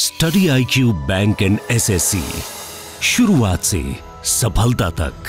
study I Q bank and SSC शुरुआत से सफलता तक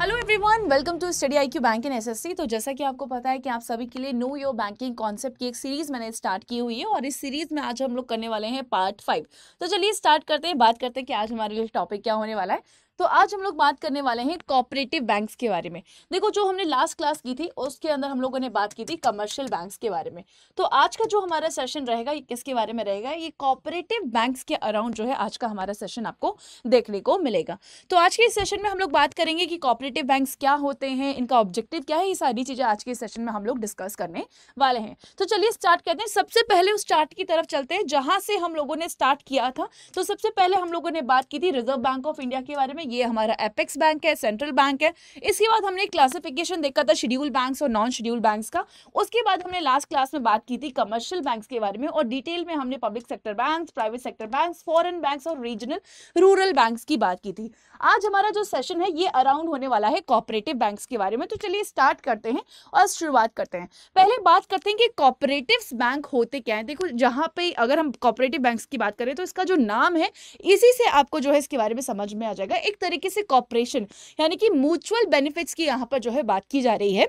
hello everyone welcome to study I Q bank and SSC तो जैसा कि आपको पता है कि आप सभी के लिए नो योर बैंकिंग कॉन्सेप्ट की एक सीरीज मैंने स्टार्ट की हुई है और इस सीरीज में आज हम लोग करने वाले हैं पार्ट फाइव तो चलिए स्टार्ट करते हैं बात करते हैं कि आज हमारे लिए टॉपिक क्या होने वाला है तो आज हम लोग बात करने वाले हैं कॉपरेटिव बैंक्स के बारे में देखो जो हमने लास्ट क्लास की थी उसके अंदर हम लोगों ने बात की थी कमर्शियल बैंक्स के बारे में तो आज का जो हमारा सेशन रहेगा ये किसके बारे में रहेगा ये कॉपरेटिव बैंक्स के अराउंड जो है आज का हमारा सेशन आपको देखने को मिलेगा तो आज के सेशन में हम लोग बात करेंगे कि कॉपरेटिव बैंक्स क्या होते हैं इनका ऑब्जेक्टिव क्या है ये सारी चीज़ें आज के सेशन में हम लोग डिस्कस करने वाले हैं तो चलिए स्टार्ट करते हैं सबसे पहले उस चार्ट की तरफ चलते हैं जहां से हम लोगों ने स्टार्ट किया था तो सबसे पहले हम लोगों ने बात की थी रिजर्व बैंक ऑफ इंडिया के बारे में ये हमारा एपेक्स बैंक है सेंट्रल बैंक है इसके बाद हमने क्लासिफिकेशन देखा था शेड्यूल बैंक और नॉन शेड्यूल बैंक का उसके बाद हमने लास्ट क्लास में बात की थी कमर्शियल बैंक के बारे में और डिटेल में हमने public sector bank private sector bank foreign bank और रीजनल रूरल बैंक की बात की थी आज हमारा जो सेशन है ये अराउंड होने वाला है कॉपरेटिव बैंक्स के बारे में तो चलिए स्टार्ट करते हैं और शुरुआत करते हैं पहले बात करते हैं कि कॉपरेटिव बैंक होते क्या है देखो जहां पे अगर हम कॉपरेटिव बैंक्स की बात करें तो इसका जो नाम है इसी से आपको जो है इसके बारे में समझ में आ जाएगा एक तरीके से कॉपरेशन यानी कि म्यूचुअल बेनिफिट्स की यहाँ पर जो है बात की जा रही है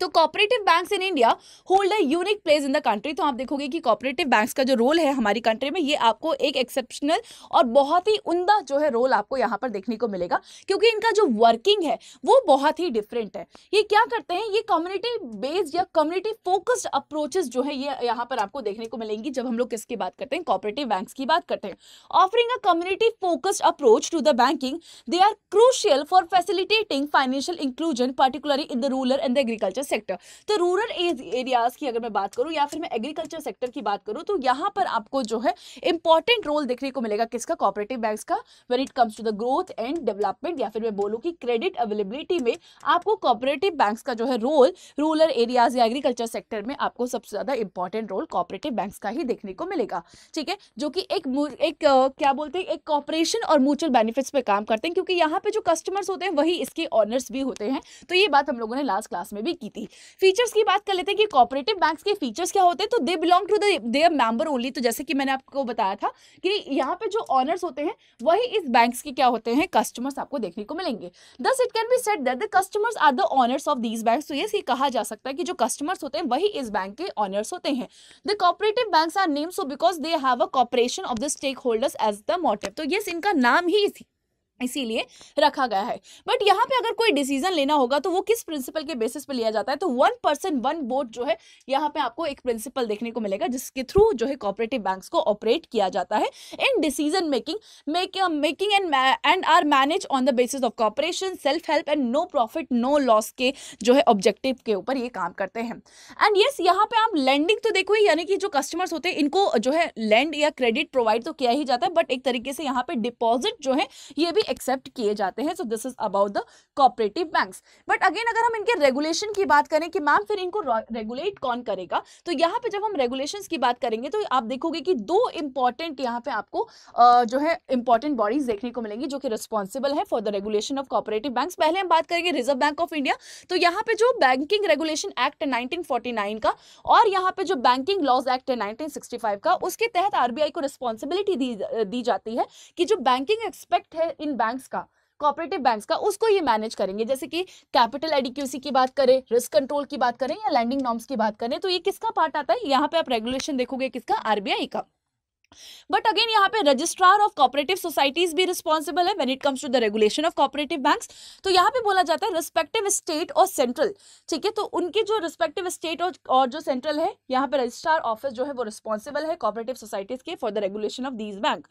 तो cooperative banks in India hold a unique place in the country तो आप देखोगे कि कॉपरेटिव बैंक्स का जो रोल है हमारी कंट्री में ये आपको एक एक्सेप्शनल और बहुत ही उमदा जो है रोल आपको यहाँ पर देखने को मिलेगा क्योंकि इनका जो वर्किंग है वो बहुत ही डिफरेंट है ये क्या करते हैं ये कम्युनिटी बेस्ड या कम्युनिटी फोकस्ड अप्रोचेस जो है ये यहाँ पर आपको देखने को मिलेंगी जब हम लोग किसकी बात करते हैं कॉपरेटिव बैंक्स की बात करते हैं offering a community focused approach to the banking they are crucial for facilitating financial inclusion particularly in the rural and the agriculture agriculture sector तो रूरल एरियाज़ की अगर मैं बात करूँ या फिर मैं एग्रीकल्चर सेक्टर की बात करूँ तो यहाँ पर आपको जो है इंपॉर्टेंट रोल देखने को मिलेगा किसका कॉपरेटिव बैंक का when it comes to the growth and development या फिर मैं बोलूँ कि क्रेडिट अवेलेबिलिटी में आपको कॉपरेटिव बैंक का जो है रोल रूरल एरियाज या एग्रीकल्चर सेक्टर में आपको सबसे ज़्यादा इंपॉर्टेंट रोल कॉपरेटिव बैंक का ही देखने को मिलेगा ठीक है जो कि एक एक क्या बोलते हैं एक कॉपरेशन और म्यूचुअल बेनिफिट्स पे काम करते हैं क्योंकि यहाँ पे जो कस्टमर्स होते हैं वही इसके ऑनर्स भी होते हैं तो ये बात हम लोगों ने लास्ट क्लास में भी की की थी फीचर्स की बात कर लेते हैं कि कॉपरेटिव बैंक्स के फीचर्स क्या होते हैं तो they belong to their member only तो जैसे कि मैंने आपको बताया था कि यहाँ पे जो ऑनर्स होते हैं वही इस बैंक्स के क्या होते हैं कस्टमर्स आपको देखने को मिलेंगे thus it can be said that the customers are the owners of these bank तो ये कहा जा सकता है कि जो कस्टमर्स होते हैं वही इस बैंक के ऑनर्स होते हैं the cooperative banks are name so because they have a cooperation of the stakeholders as the motive तो ये इनका नाम ही थी इसीलिए रखा गया है बट यहाँ पे अगर कोई डिसीजन लेना होगा तो वो किस प्रिंसिपल के बेसिस पे लिया जाता है तो वन पर्सन वन बोर्ड जो है यहाँ पे आपको एक प्रिंसिपल देखने को मिलेगा जिसके थ्रू जो है कॉपरेटिव बैंक्स को ऑपरेट किया जाता है in decision making making and and are manage on the basis of cooperation self help and no profit no loss के जो है ऑब्जेक्टिव के ऊपर ये काम करते हैं एंड येस yes, यहाँ पे आप लैंडिंग तो देखो यानी कि जो कस्टमर्स होते हैं इनको जो है लैंड या क्रेडिट प्रोवाइड तो किया ही जाता है बट एक तरीके से यहाँ पे डिपॉजिट जो है ये भी एक्सेप्ट किए जाते हैं so this is about the cooperative banks but again अगर हम इनके रेगुलेशन की बात करें कि मैम फिर इनको रेगुलेट कौन करेगा तो यहाँ पे जब हम रेगुलेशन की बात करेंगे तो आप देखोगे कि दो इंपॉर्टेंट यहाँ पे आपको जो है इंपॉर्टेंट बॉडीज देखने को मिलेंगी जो कि रिस्पॉन्सिबल है for the regulation of cooperative bank पहले हम बात करेंगे रिजर्व बैंक ऑफ इंडिया तो यहाँ पे जो बैंकिंग रेगुलेशन एक्ट नाइनटीन का और यहाँ पे जो बैंकिंग लॉज एक्ट है 1965 का उसके तहत आरबीआई को रिस्पॉन्सिबिलिटी दी, दी जाती है कि जो बैंकिंग एक्सपेक्ट है इन बैंक बैंक्स का कॉपरेटिव बैंक्स का उसको ये मैनेज करेंगे जैसे कि कैपिटल एडिक्यूसी की बात करें रिस्क कंट्रोल की बात करें या लैंडिंग नॉर्म्स की बात करें तो ये किसका पार्ट आता है यहाँ पे आप रेगुलेशन देखोगे किसका आरबीआई का बट अगेन यहाँ पे रजिस्ट्रार ऑफ कॉपरेटिव सोसाइटीज भी रिस्पॉन्सिबल है when it comes to the regulation of cooperative banks तो यहाँ पे बोला जाता है रिस्पेक्टिव स्टेट और सेंट्रल ठीक है तो उनके जो रिस्पेक्टिव स्टेट और, और जो सेंट्रल है यहाँ पे रजिस्ट्रार ऑफिस जो है वो रिस्पॉन्सिबल है कॉपरेटिव सोसाइटीज के for the regulation of these bank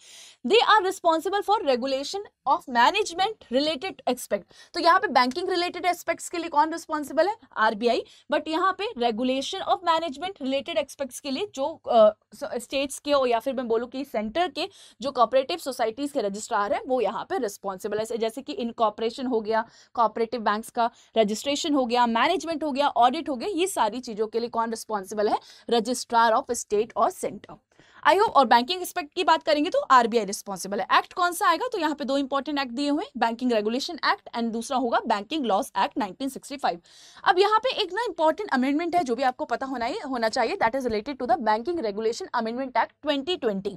they are responsible for regulation of management related expect तो यहाँ पे बैंकिंग रिलेटेड एक्सपेक्ट्स के लिए कौन रिस्पॉन्सिबल है आरबीआई बट यहाँ पे regulation of management related expects के लिए जो स्टेट्स uh, के हो या फिर मैं बोलूँ कि सेंटर के जो कॉपरेटिव सोसाइटीज़ के रजिस्ट्रार हैं वो यहाँ पर रिस्पॉन्सिबल है जैसे कि इनकॉपरेशन हो गया कॉपरेटिव बैंक्स का रजिस्ट्रेशन हो गया मैनेजमेंट हो गया ऑडिट हो गया ये सारी चीज़ों के लिए कौन रिस्पॉन्सिबल है रजिस्ट्रार ऑफ स्टेट और सेंटर आई होप और बैंकिंग एक्सपेक्ट की बात करेंगे तो आरबीआई रिस्पॉन्सिबल है एक्ट कौन सा आएगा तो यहाँ पे दो इंपॉर्टेंट एक्ट दिए हुए बैंकिंग रेगुलेशन एक्ट एंड दूसरा होगा बैंकिंग लॉस एक्ट 1965 अब यहाँ पे एक ना इंपॉर्टेंट अमेंडमेंट है जो भी आपको पता होना ही होना चाहिए that is related to the banking regulation amendment act twenty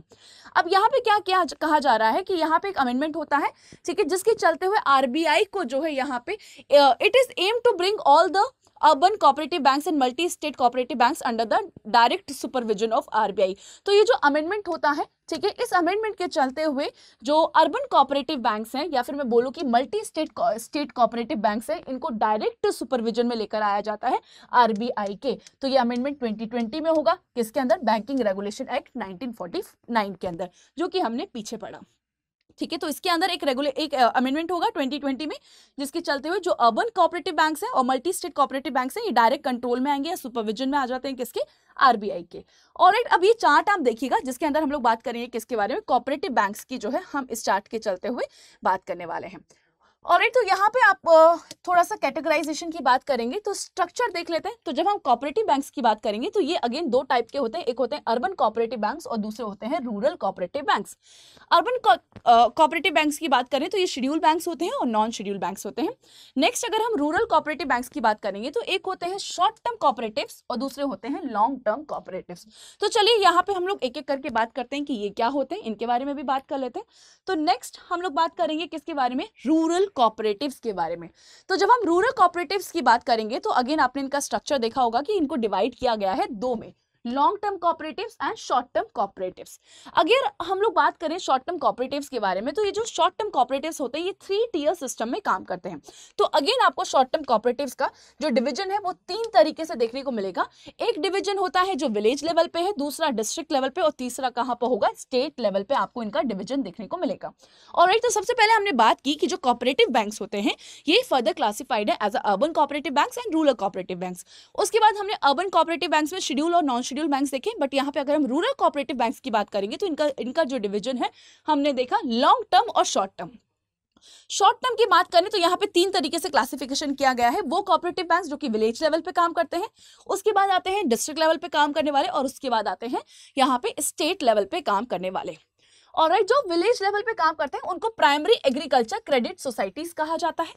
अब यहाँ पे क्या क्या कहा जा रहा है कि यहाँ पे एक अमेंडमेंट होता है ठीक है जिसके चलते हुए आरबीआई को जो है यहाँ पे it is aim to bring all the urban cooperative banks and multi state cooperative banks under the direct supervision of RBI तो ये जो अमेंडमेंट होता है ठीक है इस अमेंडमेंट के चलते हुए जो अर्बन कॉपरेटिव बैंक्स हैं या फिर मैं बोलूँ कि multi state state cooperative banks हैं इनको डायरेक्ट सुपरविजन में लेकर आया जाता है आरबीआई के तो ये अमेंडमेंट 2020 में होगा किसके अंदर बैंकिंग रेगुलेशन एक्ट 1949 के अंदर जो कि हमने पीछे पढ़ा ठीक है तो इसके अंदर एक रेगुलर एक अमेंडमेंट होगा 2020 में जिसके चलते हुए जो अर्बन कॉपरेटिव बैंक है और मल्टी स्टेट कॉपरेटिव बैंक है ये डायरेक्ट कंट्रोल में आएंगे या सुपरविजन में आ जाते हैं किसके आरबीआई के और एक अब ये चार्ट आप देखिएगा जिसके अंदर हम लोग बात करेंगे किसके बारे में कॉपरेटिव बैंक की जो है हम इस चार्ट के चलते हुए बात करने वाले हैं और तो यहाँ पे आप थोड़ा सा कैटेगराइजेशन की बात करेंगे तो स्ट्रक्चर देख लेते हैं तो जब हम कॉपरेटिव बैंक्स की बात करेंगे तो ये अगेन दो टाइप के होते हैं एक होते हैं अर्बन कॉपरेटिव बैंक्स और दूसरे होते हैं rural cooperative banks urban cooperative banks की बात करें तो ये शेड्यूल बैंक्स होते हैं और नॉन शेड्यूल बैंक्स होते हैं नेक्स्ट अगर हम रूरल कॉपरेटिव बैंक्स की बात करेंगे तो एक होते हैं शॉर्ट टर्म कॉपरेटिव और दूसरे होते हैं लॉन्ग टर्म कॉपरेटिव तो चलिए यहाँ पे हम लोग एक एक करके बात करते हैं कि ये क्या होते हैं इनके बारे में भी बात कर लेते हैं तो नेक्स्ट हम लोग बात करेंगे किसके बारे में रूरल कॉपरेटिव्स के बारे में तो जब हम रूरल कॉपरेटिव्स की बात करेंगे तो अगेन आपने इनका स्ट्रक्चर देखा होगा कि इनको डिवाइड किया गया है दो में long term cooperative and short term cooperative अगर हम लोग बात करें शॉर्ट टर्म कॉपरेटिव के बारे में तो ये जो शॉर्ट टर्म कॉपरेटिव होते हैं ये थ्री टीयर सिस्टम में काम करते हैं तो अगेन आपको शॉर्ट टर्म कॉपरेटिव का जो डिवीजन है वो तीन तरीके से देखने को मिलेगा एक डिवीजन होता है जो विलेज लेवल पे है दूसरा डिस्ट्रिक्ट लेवल पे और तीसरा कहाँ पर होगा स्टेट लेवल पे आपको इनका डिवीजन देखने को मिलेगा और तो सबसे पहले हमने बात की कि जो कॉपरेटिव बैंक होते हैं ये फर्दर क्लासिफाइड है as urban cooperative bank and rural cooperative bank उसके बाद हमने अर्बन कॉपरेटिव बैंक में शेड्यूल और नॉन शेड्यूल बैंक देखें बट यहाँ पे अगर हम रूरल कोऑपरेटिव बैंक की बात करेंगे तो इनका इनका जो डिविजन है हमने देखा लॉन्ग टर्म और शॉर्ट टर्म शॉर्ट टर्म की बात करें तो यहाँ पे तीन तरीके से क्लासिफिकेशन किया गया है वो कॉपरेटिव बैंक जो कि विलेज लेवल पे काम करते हैं उसके बाद आते हैं डिस्ट्रिक्ट लेवल पे काम करने वाले और उसके बाद आते हैं यहाँ पे स्टेट लेवल पे काम करने वाले और जो विलेज लेवल पे काम करते हैं उनको प्राइमरी एग्रीकल्चर क्रेडिट सोसाइटीज कहा जाता है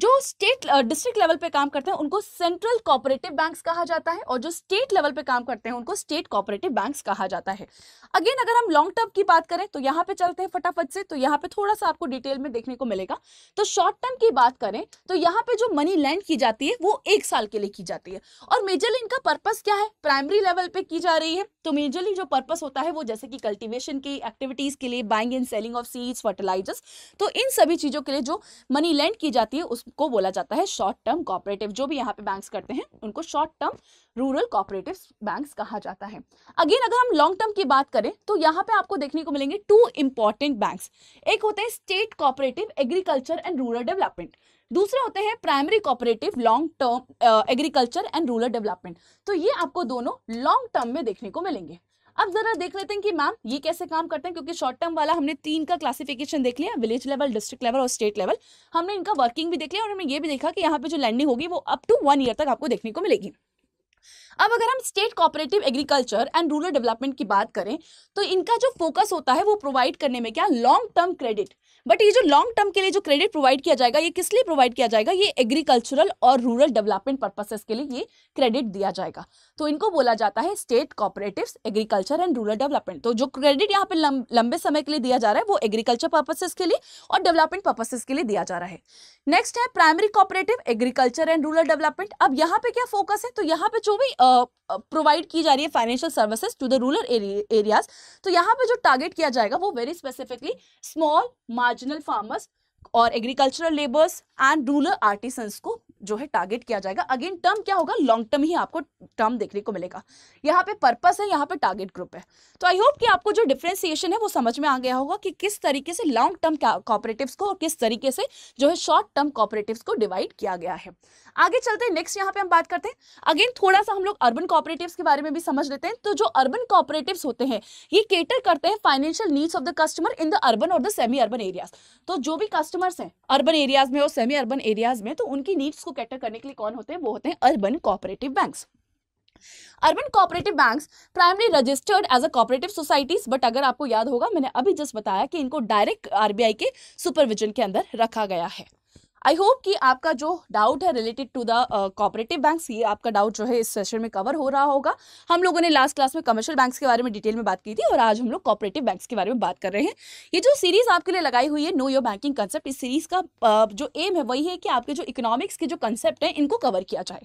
जो स्टेट डिस्ट्रिक्ट लेवल पे काम करते हैं उनको सेंट्रल कॉपरेटिव बैंक्स कहा जाता है और जो स्टेट लेवल पे काम करते हैं उनको स्टेट कॉपरेटिव बैंक्स कहा जाता है अगेन अगर हम लॉन्ग टर्म की बात करें तो यहाँ पे चलते हैं फटाफट से तो यहाँ पे थोड़ा सा आपको डिटेल में देखने को मिलेगा तो शॉर्ट टर्म की बात करें तो यहाँ पे जो मनी लैंड की जाती है वो एक साल के लिए की जाती है और मेजरली इनका पर्पज क्या है प्राइमरी लेवल पे की जा रही है तो मेजरली जो पर्पज होता है वो जैसे कि कल्टिवेशन की एक्टिविटीज के लिए buying and selling of seeds fertilizers तो इन सभी चीजों के लिए जो मनी लैंड की जाती है उस उसको बोला जाता है शॉर्ट टर्म कॉपरेटिव जो भी यहाँ पे बैंक्स करते हैं उनको short term rural cooperative banks कहा जाता है अगेन अगर हम लॉन्ग टर्म की बात करें तो यहाँ पे आपको देखने को मिलेंगे टू इंपॉर्टेंट बैंक्स एक होते हैं state cooperative agriculture and rural development दूसरे होते हैं primary cooperative long term agriculture and rural development तो ये आपको दोनों लॉन्ग टर्म में देखने को मिलेंगे अब जरा देख लेते हैं कि मैम ये कैसे काम करते हैं क्योंकि शॉर्ट टर्म वाला हमने तीन का क्लासिफिकेशन देख लिया विलेज लेवल डिस्ट्रिक्ट लेवल और स्टेट लेवल हमने इनका वर्किंग भी देख लिया और हमने ये भी देखा कि यहाँ पे जो लैंडिंग होगी वो अप टू वन ईयर तक आपको देखने को मिलेगी अब अगर हम state cooperative agriculture and rural development की बात करें तो इनका जो फोकस होता है वो प्रोवाइड करने में क्या लॉन्ग टर्म क्रेडिट बट ये जो लॉन्ग टर्म के लिए जो क्रेडिट प्रोवाइड किया जाएगा ये किस लिए प्रोवाइड किया जाएगा ये एग्रीकल्चरल और रूरल डेवलपमेंट पर्पसेस के लिए ये क्रेडिट दिया जाएगा तो इनको बोला जाता है state cooperative agriculture and rural development तो जो क्रेडिट यहाँ पे लंबे समय के लिए दिया जा रहा है वो एग्रीकल्चर पर्पसेस के लिए और डेवलपमेंट पर्पसेस के लिए दिया जा रहा है नेक्स्ट है primary cooperative agriculture and rural development अब यहाँ पे क्या फोकस है तो यहाँ पे जो भी प्रोवाइड की जा रही है financial services to the rural areas तो यहाँ पे जो टारगेट किया जाएगा वो very specifically small margin marginal farmers और agricultural labours and rural artisans को जो है टारगेट किया जाएगा अगेन टर्म क्या होगा लॉन्ग टर्म ही आपको टर्म देखने को मिलेगा यहाँ पे पर्पस है यहाँ पे टारगेट ग्रुप है तो आई होप कि आपको जो डिफ्रेंसिएशन है वो समझ में आ गया होगा कि किस तरीके से लॉन्ग टर्म कॉपरेटिव्स को और किस तरीके से जो है शॉर्ट टर्म कॉपरेटिव्स को डिवाइड किया गया है आगे चलते हैं नेक्स्ट यहाँ पे हम बात करते हैं अगेन थोड़ा सा हम लोग अर्बन कॉपरेटिव के बारे में भी समझ लेते हैं तो जो अर्बन कॉपरेटिव होते हैं ये केटर करते हैं financial needs of the customer in the urban और द सेमी अर्बन एरियाज तो जो भी कस्टमर्स हैं अर्बन एरियाज में और सेमी अर्बन एरियाज में तो उनकी नीड्स को कैटर करने के लिए कौन होते हैं वो होते हैं urban cooperative bank urban cooperative banks primary registered as a cooperative societies but अगर आपको याद होगा मैंने अभी जस्ट बताया कि इनको डायरेक्ट आरबीआई के सुपरविजन के अंदर रखा गया है आई होप कि आपका जो डाउट है related to the cooperative banks ये आपका डाउट जो है इस सेशन में कवर हो रहा होगा हम लोगों ने लास्ट क्लास में कमर्शियल बैंक्स के बारे में डिटेल में बात की थी और आज हम लोग कॉपरेटिव बैंक्स के बारे में बात कर रहे हैं ये जो सीरीज आपके लिए लगाई हुई है नो योर बैंकिंग कंसेप्ट इस सीरीज का uh, जो एम है वही है कि आपके जो इकोनॉमिक्स के जो कंसेप्ट है इनको कवर किया जाए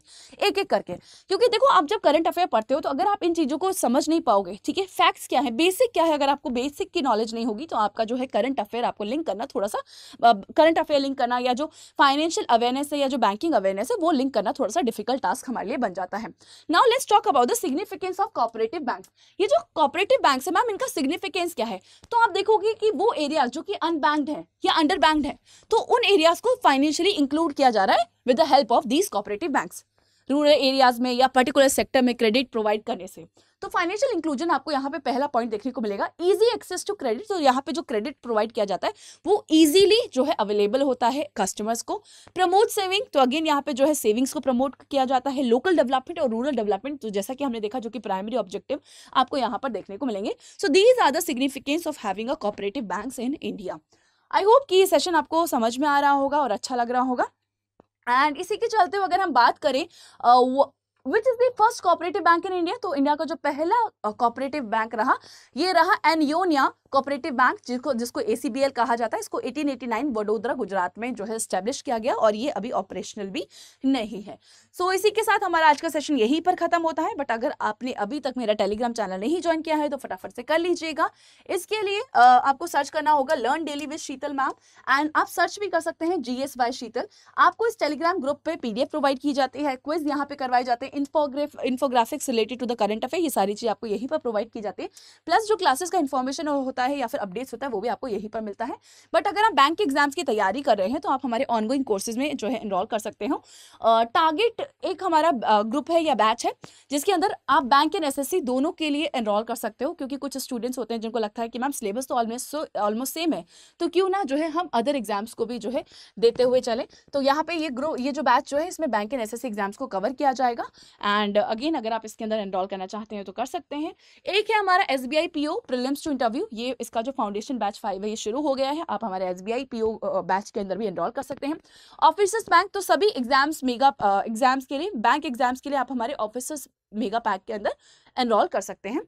एक एक करके क्योंकि देखो आप जब करंट अफेयर पढ़ते हो तो अगर आप इन चीज़ों को समझ नहीं पाओगे ठीक है फैक्ट्स क्या है बेसिक क्या है अगर आपको बेसिक की नॉलेज नहीं होगी तो आपका जो है करंट अफेयर आपको लिंक करना थोड़ा सा करंट अफेयर लिंक करना या जो फाइनेंशियल अवेयरनेस है या जो बैंकिंग अवेयरनेस है वो लिंक करना थोड़ा सा डिफिकल्ट टास्क हमारे लिए बन जाता है now let's talk about the significance of cooperative bank ये जो कॉपरेटिव बैंक है मैम इनका सिग्निफिकेंस क्या है तो आप देखोगे कि वो एरिया जो कि अनबैंक्ड है या अंडर है तो उन एरियाज को फाइनेंशियली इंक्लूड किया जा रहा है with the help of these cooperative banks rural areas में या पर्टिकुलर सेक्टर में क्रेडिट प्रोवाइड करने से तो फाइनेंशियल इंक्लूजन आपको यहाँ पे पहला पॉइंट देखने को मिलेगा इजी एक्सेस टू क्रेडिट तो यहाँ पे जो क्रेडिट प्रोवाइड किया जाता है वो इजीली जो है अवेलेबल होता है कस्टमर्स को प्रमोट सेविंग तो अगेन यहाँ पे जो है सेविंग्स को प्रमोट किया जाता है लोकल डेवलपमेंट और रूरल डेवलपमेंट तो जैसा कि हमने देखा जो कि प्राइमरी ऑब्जेक्टिव आपको यहाँ पर देखने को मिलेंगे so these are the significance of having a cooperative bank in India I hope कि ये सेशन आपको समझ में आ रहा होगा और अच्छा लग रहा होगा एंड इसी के चलते अगर हम बात करें which is the first cooperative bank in India तो इंडिया का जो पहला कोऑपरेटिव बैंक रहा ये रहा एनयोनिया कोऑपरेटिव बैंक जिसको जिसको एसीबीएल कहा जाता है इसको 1889 वडोदरा गुजरात में जो है स्टैब्लिश किया गया और ये अभी ऑपरेशनल भी नहीं है सो so, इसी के साथ हमारा आज का सेशन यहीं पर खत्म होता है बट अगर आपने अभी तक मेरा टेलीग्राम चैनल नहीं ज्वाइन किया है तो फटाफट से कर लीजिएगा इसके लिए आपको सर्च करना होगा learn daily with Sheetal ma'am and आप सर्च भी कर सकते हैं जीएस बाय शीतल आपको इस टेलीग्राम ग्रुप पे पीडीएफ प्रोवाइड की जाती है क्विज यहाँ पे करवाए जाते हैं infograph infographics related to the current affair ये सारी चीज आपको यहीं पर प्रोवाइड की जाती है प्लस जो क्लासेस का इन्फॉर्मेशन होता होता है या फिर अपडेट्स होता है वो भी आपको यहीं पर मिलता है बट अगर आप बैंक के एग्जाम्स की तैयारी कर रहे हैं तो आप हमारे ऑनगोइंग कोर्सेज में जो है इनरोल कर सकते हो टारगेट एक हमारा ग्रुप है या बैच है जिसके अंदर आप बैंक एंड एस दोनों के लिए इनरोल कर सकते हो क्योंकि कुछ स्टूडेंट्स होते हैं जिनको लगता है कि मैम सिलेबस तो ऑलमोस्ट ऑलमोस्ट सेम है तो क्यों ना जो है हम अदर एग्जाम्स को भी जो है देते हुए चले तो यहाँ पे ये ग्रो ये जो बैच जो है इसमें बैंक एंड एस एग्जाम्स को कवर किया जाएगा एंड अगेन अगर आप इसके अंदर एनरोल करना चाहते हैं तो कर सकते हैं एक है हमारा S B I P O prelims to interview ये इसका जो फाउंडेशन बैच फाइव है ये शुरू हो गया है आप हमारे एस बी बैच के अंदर भी एनरोल कर सकते हैं ऑफिसर्स बैंक तो सभी एग्जाम्स मेगा एग्जाम्स के लिए बैंक एग्जाम्स के लिए आप हमारे ऑफिसर्स मेगा पैक के अंदर एनरोल कर सकते हैं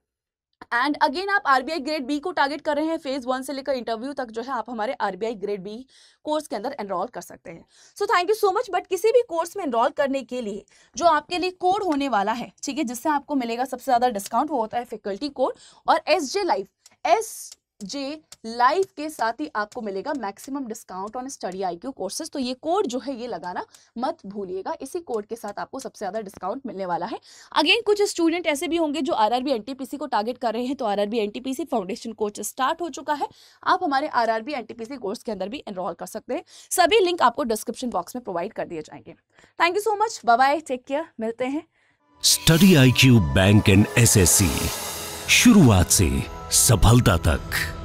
एंड अगेन आप आरबीआई ग्रेड बी को टारगेट कर रहे हैं फेज वन से लेकर इंटरव्यू तक जो है आप हमारे आरबीआई ग्रेड बी कोर्स के अंदर एनरोल कर सकते हैं so thank you so much but किसी भी कोर्स में एनरोल करने के लिए जो आपके लिए कोड होने वाला है ठीक है जिससे आपको मिलेगा सबसे ज़्यादा डिस्काउंट वो होता है फैकल्टी कोड और S J life S J live के साथ ही आपको मिलेगा maximum discount on study IQ courses तो ये कोड जो है ये लगाना मत भूलिएगा इसी कोड के साथ आपको सबसे ज़्यादा डिस्काउंट मिलने वाला है अगेन कुछ स्टूडेंट ऐसे भी होंगे जो आरआरबी एनटीपीसी को टारगेट कर रहे हैं तो RRB NTPC foundation course start हो चुका है आप हमारे आरआरबी एनटीपीसी कोर्स के अंदर भी एनरोल कर सकते हैं सभी लिंक आपको डिस्क्रिप्शन बॉक्स में प्रोवाइड कर दिए जाएंगे thank you so much bye take care मिलते हैं study I bank and S शुरुआत से सफलता तक